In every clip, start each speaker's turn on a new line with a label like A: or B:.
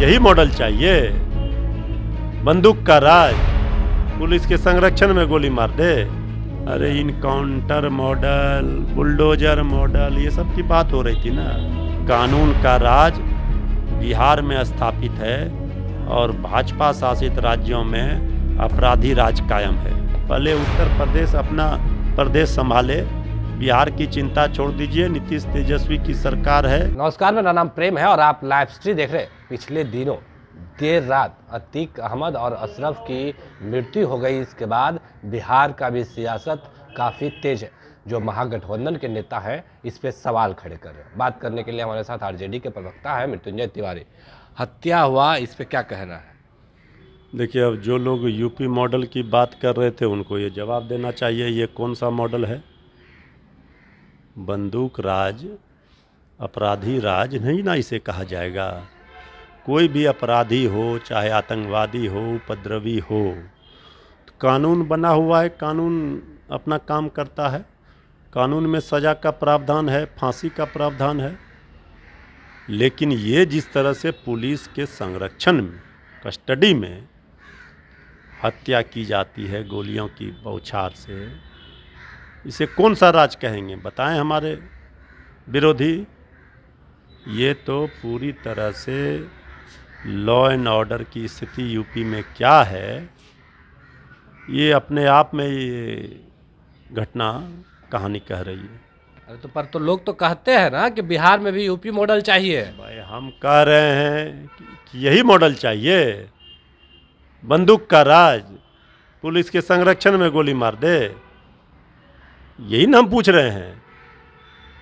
A: यही मॉडल चाहिए बंदूक का राज पुलिस के संरक्षण में गोली मार दे अरे इनकाउंटर मॉडल बुलडोजर मॉडल ये सब की बात हो रही थी ना कानून का राज बिहार में स्थापित है और भाजपा शासित राज्यों में अपराधी राज कायम है पहले उत्तर प्रदेश अपना प्रदेश संभाले बिहार की
B: चिंता छोड़ दीजिए नीतीश तेजस्वी की सरकार है नमस्कार मेरा नाम प्रेम है और आप लाइव स्ट्री देख रहे हैं पिछले दिनों देर रात अतीक अहमद और अशरफ की मृत्यु हो गई इसके बाद बिहार का भी सियासत काफ़ी तेज है जो महागठबंधन के नेता हैं इस पर सवाल खड़े कर रहे हैं बात करने के लिए हमारे साथ आरजेडी के प्रवक्ता हैं मृत्युंजय तिवारी हत्या हुआ इस पर क्या कहना है
A: देखिए अब जो लोग यूपी मॉडल की बात कर रहे थे उनको ये जवाब देना चाहिए ये कौन सा मॉडल है बंदूक राज अपराधी राज नहीं ना इसे कहा जाएगा कोई भी अपराधी हो चाहे आतंकवादी हो उपद्रवी हो तो कानून बना हुआ है कानून अपना काम करता है कानून में सज़ा का प्रावधान है फांसी का प्रावधान है लेकिन ये जिस तरह से पुलिस के संरक्षण में कस्टडी में हत्या की जाती है गोलियों की बौछार से इसे कौन सा राज कहेंगे बताएं हमारे विरोधी ये तो पूरी तरह से लॉ एंड ऑर्डर की स्थिति यूपी में क्या है ये अपने आप में ये घटना कहानी कह रही है
B: अरे तो पर तो लोग तो कहते हैं ना कि बिहार में भी यूपी मॉडल चाहिए भाई हम कह रहे
A: हैं कि यही मॉडल चाहिए बंदूक का राज पुलिस के संरक्षण में गोली मार दे यही ना हम पूछ रहे हैं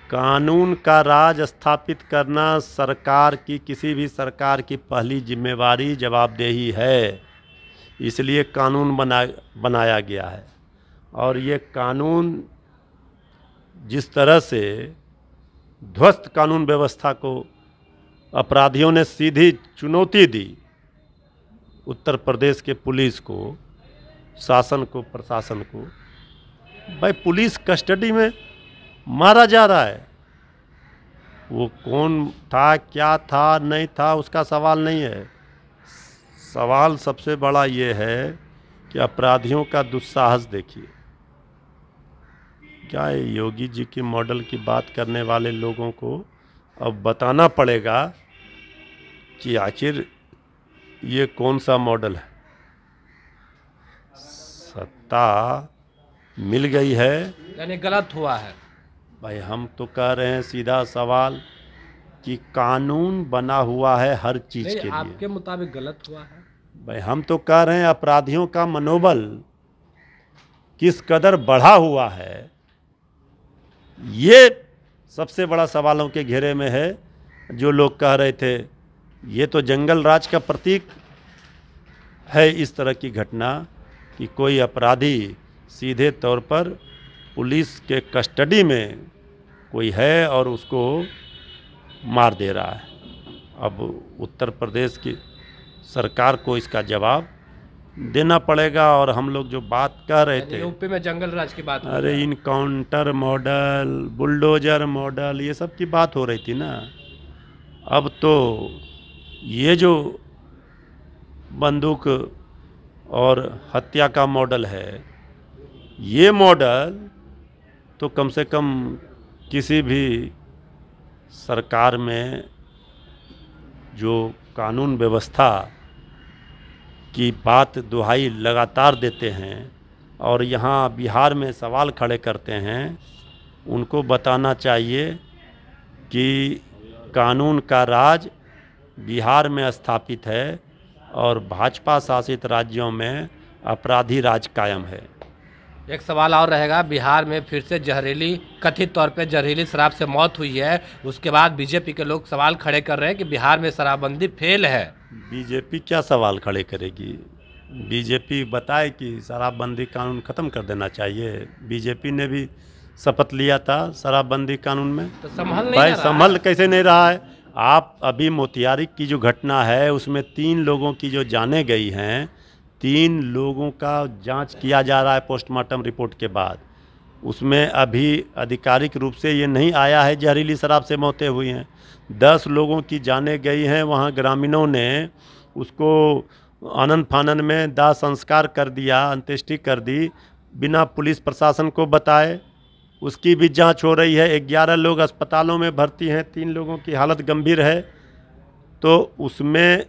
A: कानून का राज स्थापित करना सरकार की किसी भी सरकार की पहली जिम्मेवारी जवाबदेही है इसलिए कानून बना बनाया गया है और ये कानून जिस तरह से ध्वस्त कानून व्यवस्था को अपराधियों ने सीधी चुनौती दी उत्तर प्रदेश के पुलिस को शासन को प्रशासन को भाई पुलिस कस्टडी में मारा जा रहा है वो कौन था क्या था नहीं था उसका सवाल नहीं है सवाल सबसे बड़ा ये है कि अपराधियों का दुस्साहस देखिए क्या है योगी जी की मॉडल की बात करने वाले लोगों को अब बताना पड़ेगा कि आखिर ये कौन सा मॉडल है सत्ता मिल गई है
B: यानी गलत हुआ है भाई
A: हम तो कह रहे हैं सीधा सवाल कि कानून बना हुआ है हर चीज़ के लिए आपके
B: मुताबिक गलत हुआ है
A: भाई हम तो कह रहे हैं अपराधियों का मनोबल किस कदर बढ़ा हुआ है ये सबसे बड़ा सवालों के घेरे में है जो लोग कह रहे थे ये तो जंगल राज का प्रतीक है इस तरह की घटना कि कोई अपराधी सीधे तौर पर पुलिस के कस्टडी में कोई है और उसको मार दे रहा है अब उत्तर प्रदेश की सरकार को इसका जवाब देना पड़ेगा और हम लोग जो बात कर रहे थे यूपी
B: में जंगल राज की बात अरे
A: इनकाउंटर मॉडल बुलडोजर मॉडल ये सब की बात हो रही थी ना अब तो ये जो बंदूक और हत्या का मॉडल है ये मॉडल तो कम से कम किसी भी सरकार में जो कानून व्यवस्था की बात दुहाई लगातार देते हैं और यहाँ बिहार में सवाल खड़े करते हैं उनको बताना चाहिए कि कानून का राज बिहार में स्थापित है और भाजपा शासित राज्यों में अपराधी राज कायम है
B: एक सवाल और रहेगा बिहार में फिर से जहरीली कथित तौर पे जहरीली शराब से मौत हुई है उसके बाद बीजेपी के लोग सवाल खड़े कर रहे हैं कि बिहार में शराबबंदी फेल है
A: बीजेपी क्या सवाल खड़े करेगी बीजेपी बताए कि शराबबंदी कानून ख़त्म कर देना चाहिए बीजेपी ने भी शपथ लिया था शराबबंदी कानून में तो संभल भाई संभल कैसे नहीं रहा है आप अभी मोतियारी की जो घटना है उसमें तीन लोगों की जो जाने गई हैं तीन लोगों का जांच किया जा रहा है पोस्टमार्टम रिपोर्ट के बाद उसमें अभी आधिकारिक रूप से ये नहीं आया है जहरीली शराब से मौतें हुई हैं दस लोगों की जाने गई हैं वहाँ ग्रामीणों ने उसको आनंद फानन में दाह संस्कार कर दिया अंत्येष्टि कर दी बिना पुलिस प्रशासन को बताए उसकी भी जांच हो रही है ग्यारह लोग अस्पतालों में भर्ती हैं तीन लोगों की हालत गंभीर है तो उसमें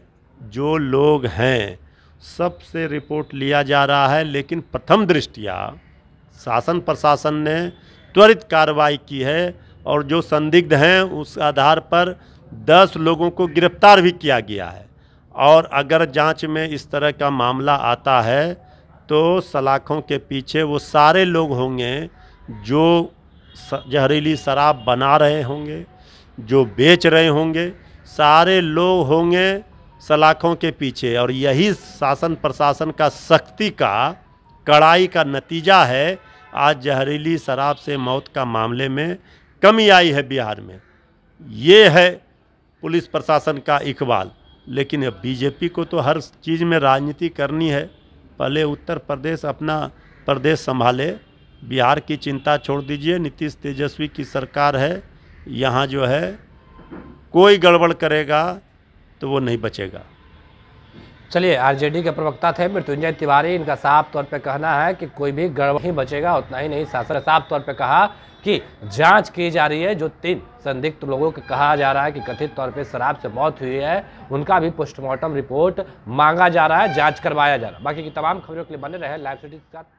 A: जो लोग हैं सबसे रिपोर्ट लिया जा रहा है लेकिन प्रथम दृष्टिया शासन प्रशासन ने त्वरित कार्रवाई की है और जो संदिग्ध हैं उस आधार पर 10 लोगों को गिरफ्तार भी किया गया है और अगर जांच में इस तरह का मामला आता है तो सलाखों के पीछे वो सारे लोग होंगे जो जहरीली शराब बना रहे होंगे जो बेच रहे होंगे सारे लोग होंगे सलाखों के पीछे और यही शासन प्रशासन का सख्ती का कड़ाई का नतीजा है आज जहरीली शराब से मौत का मामले में कमी आई है बिहार में ये है पुलिस प्रशासन का इकबाल लेकिन अब बीजेपी को तो हर चीज़ में राजनीति करनी है पहले उत्तर प्रदेश अपना प्रदेश संभाले बिहार की चिंता छोड़ दीजिए नीतीश तेजस्वी की सरकार है यहाँ जो है कोई गड़बड़ करेगा तो वो नहीं बचेगा
B: चलिए आरजेडी के प्रवक्ता थे मृत्युंजय तिवारी इनका साफ तौर पे कहना है कि कोई भी गड़बड़ ही बचेगा उतना ही नहीं शासन साफ तौर पे कहा कि जांच की जा रही है जो तीन संदिग्ध लोगों को कहा जा रहा है कि कथित तौर पे शराब से मौत हुई है उनका भी पोस्टमार्टम रिपोर्ट मांगा जा रहा है जांच करवाया जा रहा है बाकी की तमाम खबरों के लिए बने रहे लाइव के का